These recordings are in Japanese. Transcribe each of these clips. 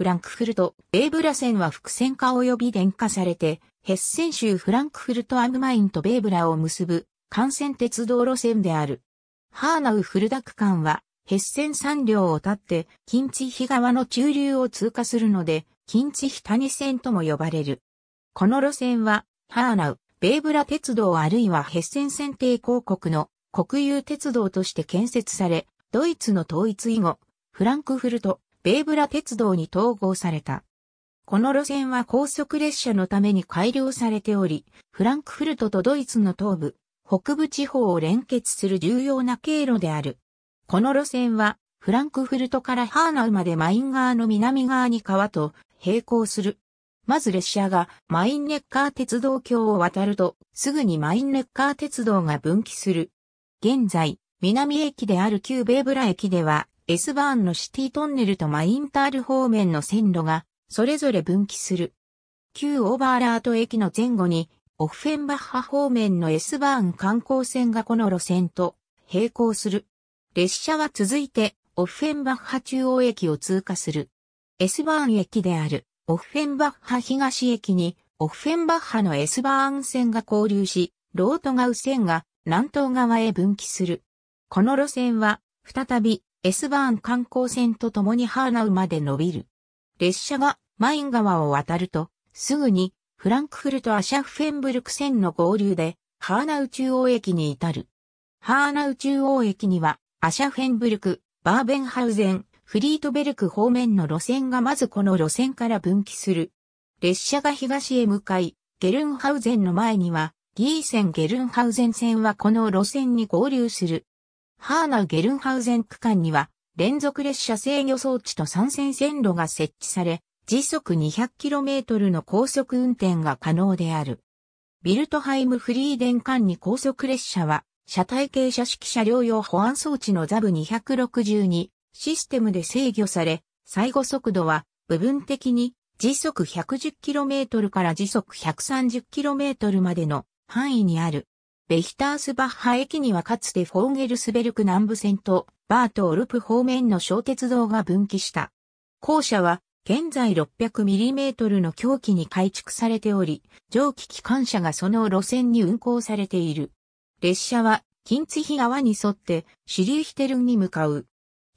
フランクフルト、ベーブラ線は伏線化及び電化されて、ヘッセン州フランクフルトアムマインとベーブラを結ぶ幹線鉄道路線である。ハーナウフルダ区間は、ヘッセン山両を立って、近地比川の中流を通過するので、近地比谷線とも呼ばれる。この路線は、ハーナウ、ベーブラ鉄道あるいはヘッセン選定広告の国有鉄道として建設され、ドイツの統一以後、フランクフルト、ベーブラ鉄道に統合された。この路線は高速列車のために改良されており、フランクフルトとドイツの東部、北部地方を連結する重要な経路である。この路線は、フランクフルトからハーナウまでマイン側の南側に川と並行する。まず列車がマインネッカー鉄道橋を渡ると、すぐにマインネッカー鉄道が分岐する。現在、南駅である旧ベーブラ駅では、S バーンのシティトンネルとマインタール方面の線路が、それぞれ分岐する。旧オーバーラート駅の前後に、オフェンバッハ方面の S バーン観光線がこの路線と並行する。列車は続いて、オフェンバッハ中央駅を通過する。S バーン駅である、オフェンバッハ東駅に、オフェンバッハの S バーン線が交流し、ロートガウ線が南東側へ分岐する。この路線は、再び、エスバーン観光船と共にハーナウまで伸びる。列車がマイン川を渡ると、すぐにフランクフルト・アシャフェンブルク線の合流で、ハーナウ中央駅に至る。ハーナウ中央駅には、アシャフェンブルク、バーベンハウゼン、フリートベルク方面の路線がまずこの路線から分岐する。列車が東へ向かい、ゲルンハウゼンの前には、ギーセン・ゲルンハウゼン線はこの路線に合流する。ハーナゲルンハウゼン区間には、連続列車制御装置と参戦線路が設置され、時速 200km の高速運転が可能である。ビルトハイムフリーデン間に高速列車は、車体傾斜式車両用保安装置のザブ262システムで制御され、最後速度は部分的に時速 110km から時速 130km までの範囲にある。ベヒタースバッハ駅にはかつてフォーゲルスベルク南部線とバートオルプ方面の小鉄道が分岐した。校舎は現在 600mm の凶器に改築されており、蒸気機関車がその路線に運行されている。列車は金津比川に沿ってシュリュヒテルンに向かう。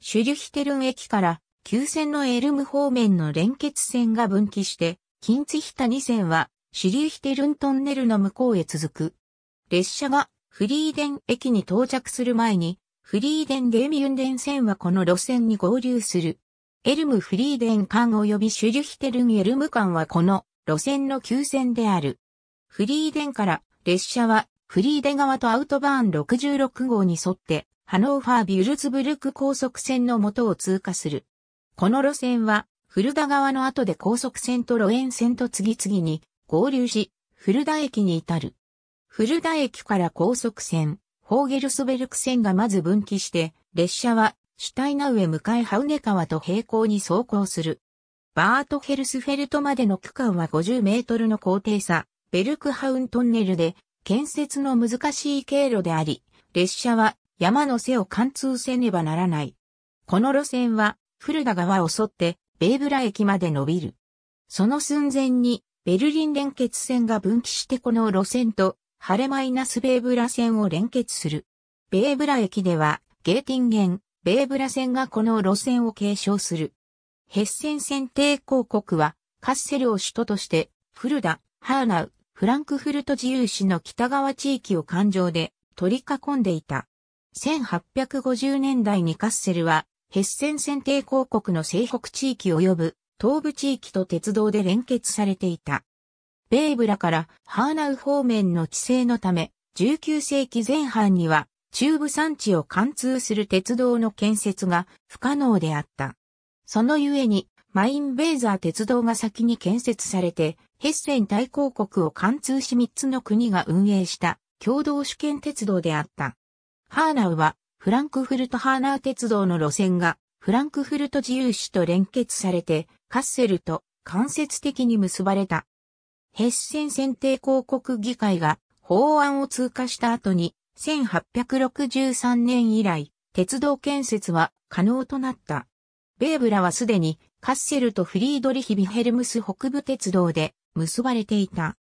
シュリュヒテルン駅から急線のエルム方面の連結線が分岐して、金津比谷線はシュリュヒテルントンネルの向こうへ続く。列車がフリーデン駅に到着する前に、フリーデン・ゲーミュンデン線はこの路線に合流する。エルム・フリーデン間及びシュリュヒテルン・エルム間はこの路線の急線である。フリーデンから列車はフリーデ側とアウトバーン66号に沿ってハノーファー・ビュルツブルク高速線の元を通過する。この路線はフルダの後で高速線と路沿線と次々に合流し、フルダ駅に至る。古田駅から高速線、ホーゲルスベルク線がまず分岐して、列車は、シュタイナウへ向かいハウネ川と平行に走行する。バートヘルスフェルトまでの区間は50メートルの高低差、ベルクハウントンネルで、建設の難しい経路であり、列車は山の背を貫通せねばならない。この路線は、古田川を沿って、ベーブラ駅まで伸びる。その寸前に、ベルリン連結線が分岐してこの路線と、ハレマイナスベーブラ線を連結する。ベーブラ駅では、ゲーティンゲン、ベーブラ線がこの路線を継承する。ヘッセン選定公国は、カッセルを首都として、フルダ、ハーナウ、フランクフルト自由市の北側地域を環状で取り囲んでいた。1850年代にカッセルは、ヘッセン選定公国の西北地域及ぶ東部地域と鉄道で連結されていた。ベーブラからハーナウ方面の地勢のため、19世紀前半には中部山地を貫通する鉄道の建設が不可能であった。そのゆえに、マインベーザー鉄道が先に建設されて、ヘッセン大公国を貫通し3つの国が運営した共同主権鉄道であった。ハーナウはフランクフルトハーナウ鉄道の路線がフランクフルト自由市と連結されてカッセルと間接的に結ばれたヘッセン選定広告議会が法案を通過した後に、1863年以来、鉄道建設は可能となった。ベーブラはすでにカッセルとフリードリヒ・ビヘルムス北部鉄道で結ばれていた。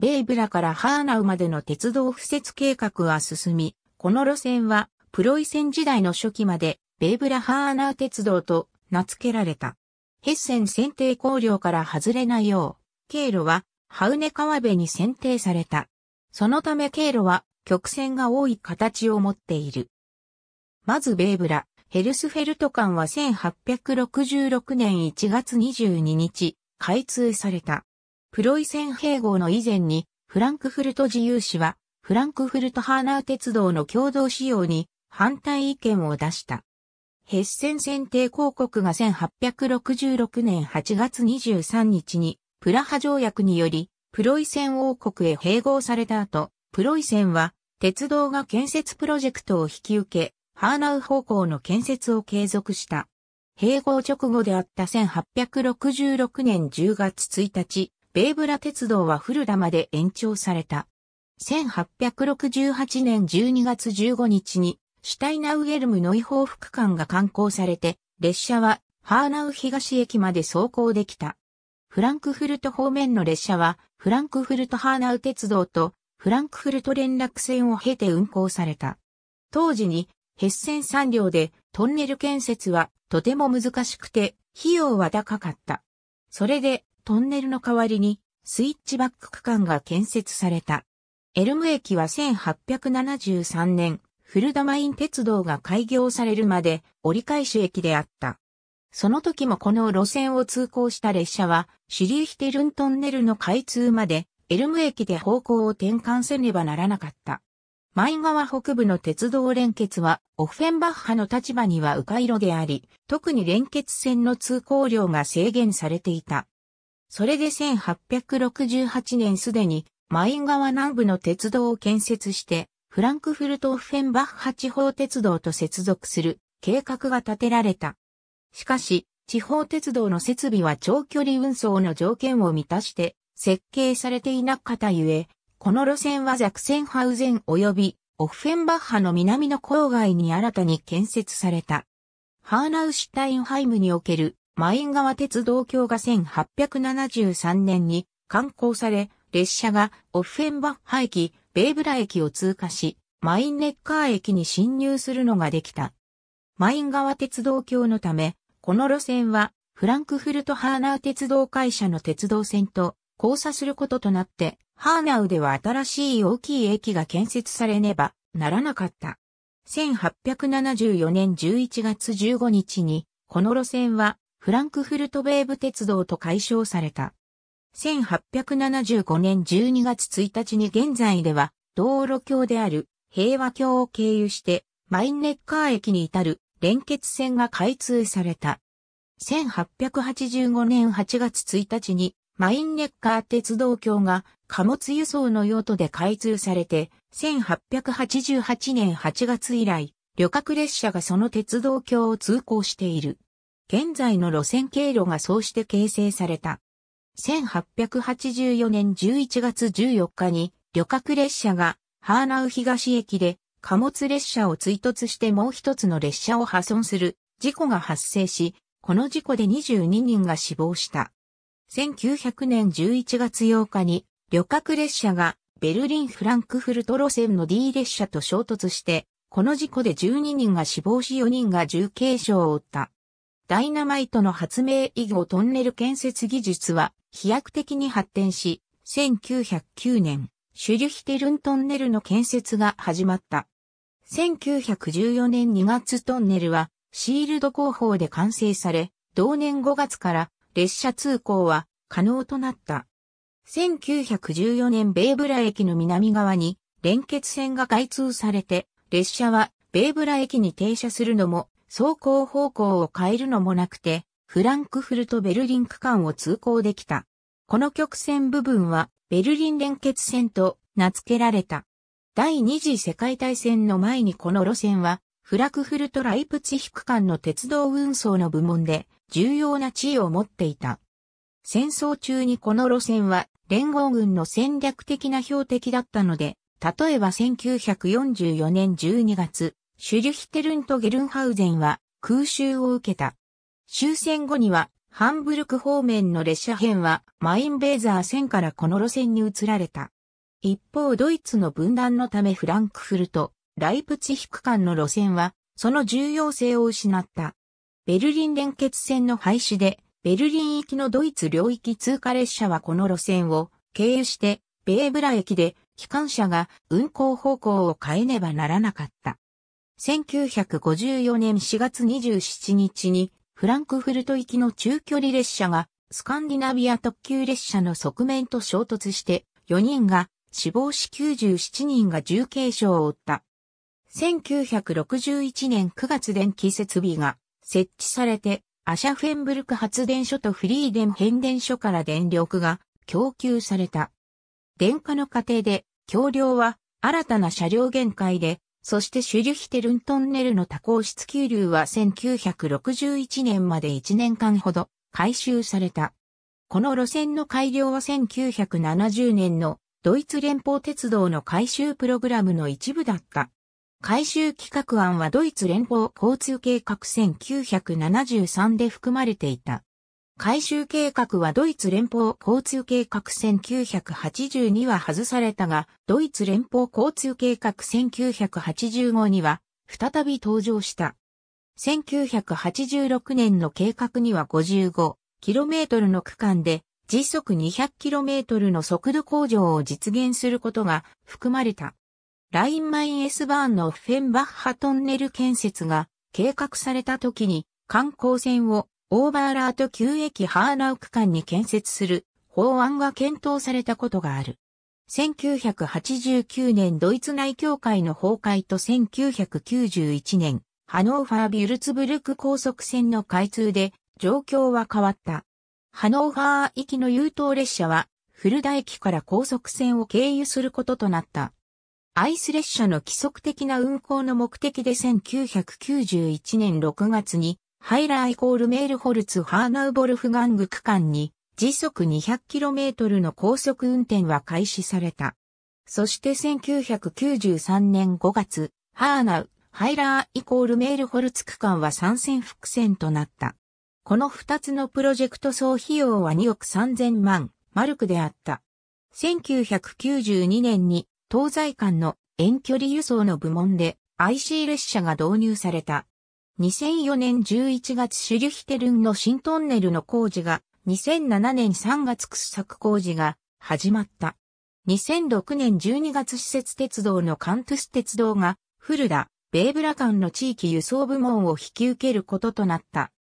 ベーブラからハーナウまでの鉄道敷設計画は進み、この路線はプロイセン時代の初期までベーブラハーナウ鉄道と名付けられた。ヘッセン選定工業から外れないよう、経路はハウネ川辺に選定された。そのため経路は曲線が多い形を持っている。まずベーブラ、ヘルスフェルト間は1866年1月22日、開通された。プロイセン併合の以前に、フランクフルト自由市は、フランクフルトハーナー鉄道の共同使用に反対意見を出した。ヘッセン選定広告が1866年8月23日にプラハ条約により、プロイセン王国へ併合された後、プロイセンは、鉄道が建設プロジェクトを引き受け、ハーナウ方向の建設を継続した。併合直後であった1866年10月1日、ベーブラ鉄道は古田まで延長された。1868年12月15日に、シュタイナウエルムノイ報区間が観光されて、列車はハーナウ東駅まで走行できた。フランクフルト方面の列車は、フランクフルトハーナウ鉄道とフランクフルト連絡線を経て運行された。当時に、ヘッセン産業でトンネル建設はとても難しくて、費用は高かった。それで、トンネルの代わりに、スイッチバック区間が建設された。エルム駅は1873年、フルダマイン鉄道が開業されるまで折り返し駅であった。その時もこの路線を通行した列車は、シリーヒテルントンネルの開通まで、エルム駅で方向を転換せねばならなかった。マン川北部の鉄道連結は、オフェンバッハの立場には迂回路であり、特に連結線の通行量が制限されていた。それで1868年すでに、マイン川南部の鉄道を建設して、フランクフルト・オフェンバッハ地方鉄道と接続する計画が立てられた。しかし、地方鉄道の設備は長距離運送の条件を満たして設計されていなかったゆえ、この路線はザクセンハウゼン及びオッフェンバッハの南の郊外に新たに建設された。ハーナウシュタインハイムにおけるマイン川鉄道橋が1873年に刊行され、列車がオッフェンバッハ駅、ベーブラ駅を通過し、マインネッカー駅に侵入するのができた。マイン川鉄道橋のため、この路線はフランクフルトハーナー鉄道会社の鉄道線と交差することとなって、ハーナウでは新しい大きい駅が建設されねばならなかった。1874年11月15日に、この路線はフランクフルトベーブ鉄道と解消された。1875年12月1日に現在では道路橋である平和橋を経由してマインネッカー駅に至る連結線が開通された。1885年8月1日にマインレッカー鉄道橋が貨物輸送の用途で開通されて、1888年8月以来、旅客列車がその鉄道橋を通行している。現在の路線経路がそうして形成された。1884年11月14日に旅客列車がハーナウ東駅で貨物列車を追突してもう一つの列車を破損する事故が発生し、この事故で22人が死亡した。1900年11月8日に旅客列車がベルリン・フランクフルト路線の D 列車と衝突して、この事故で12人が死亡し4人が重軽傷を負った。ダイナマイトの発明以後トンネル建設技術は飛躍的に発展し、1909年、シュリュヒテルントンネルの建設が始まった。1914年2月トンネルはシールド工法で完成され、同年5月から列車通行は可能となった。1914年ベーブラ駅の南側に連結線が開通されて、列車はベーブラ駅に停車するのも、走行方向を変えるのもなくて、フランクフルト・ベルリン区間を通行できた。この曲線部分はベルリン連結線と名付けられた。第二次世界大戦の前にこの路線は、フラクフルト・ライプツヒク間の鉄道運送の部門で重要な地位を持っていた。戦争中にこの路線は連合軍の戦略的な標的だったので、例えば1944年12月、シュリュヒテルンとゲルンハウゼンは空襲を受けた。終戦後にはハンブルク方面の列車編はマインベーザー線からこの路線に移られた。一方ドイツの分断のためフランクフルト、ライプツヒク間の路線はその重要性を失った。ベルリン連結線の廃止でベルリン行きのドイツ領域通過列車はこの路線を経由してベーブラ駅で機関車が運行方向を変えねばならなかった。1954年4月27日にフランクフルト行きの中距離列車がスカンディナビア特急列車の側面と衝突して4人が死亡し97人が重軽傷を負った。1961年9月電気設備が設置されてアシャフェンブルク発電所とフリーデン変電所から電力が供給された。電化の過程で橋梁は新たな車両限界でそしてシュリュヒテルントンネルの多孔質急流は1961年まで1年間ほど改修された。この路線の改良は1970年のドイツ連邦鉄道の改修プログラムの一部だった。改修企画案はドイツ連邦交通計画1973で含まれていた。改修計画はドイツ連邦交通計画1982は外されたが、ドイツ連邦交通計画1985には再び登場した。1986年の計画には 55km の区間で時速 200km の速度向上を実現することが含まれた。ラインマイン S バーンのフェンバッハトンネル建設が計画された時に観光船をオーバーラート旧駅ハーナウ区間に建設する法案が検討されたことがある。1989年ドイツ内協会の崩壊と1991年、ハノーファー・ビュルツブルク高速線の開通で状況は変わった。ハノーファー行きの優等列車は、フルダ駅から高速線を経由することとなった。アイス列車の規則的な運行の目的で1991年6月にハイラーイコールメールホルツハーナウボルフガング区間に時速 200km の高速運転は開始された。そして1993年5月、ハーナウ、ハイラーイコールメールホルツ区間は参戦伏線となった。この2つのプロジェクト総費用は2億3000万マルクであった。1992年に東西間の遠距離輸送の部門で IC 列車が導入された。2004年11月シュリュヒテルンの新トンネルの工事が、2007年3月掘削工事が始まった。2006年12月施設鉄道のカントゥス鉄道が、古田、ベーブラ間の地域輸送部門を引き受けることとなった。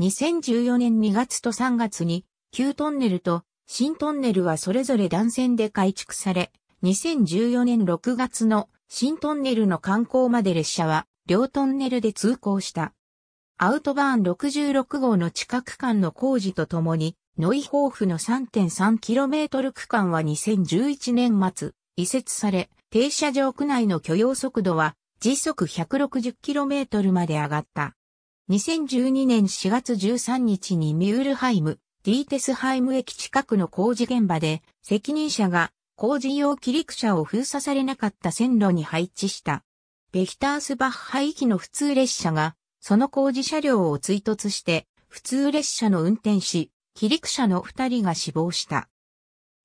2014年2月と3月に、旧トンネルと新トンネルはそれぞれ断線で改築され、2014年6月の新トンネルの観光まで列車は両トンネルで通行した。アウトバーン66号の近く間の工事とともに、ノイホーフの 3.3km 区間は2011年末、移設され、停車場区内の許容速度は時速 160km まで上がった。2012年4月13日にミュールハイム、ディーテスハイム駅近くの工事現場で、責任者が工事用切り口車を封鎖されなかった線路に配置したベヒタースバッハ行きの普通列車が、その工事車両を追突して、普通列車の運転士、起陸車の二人が死亡した。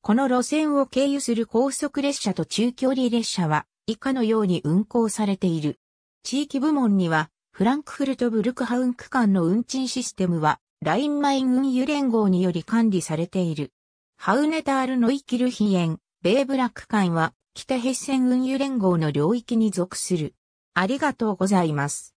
この路線を経由する高速列車と中距離列車は、以下のように運行されている。地域部門には、フランクフルト・ブルクハウン区間の運賃システムは、ラインマイン運輸連合により管理されている。ハウネタールのイキルヒエン、ベーブラ区間は、北ヘッセン運輸連合の領域に属する。ありがとうございます。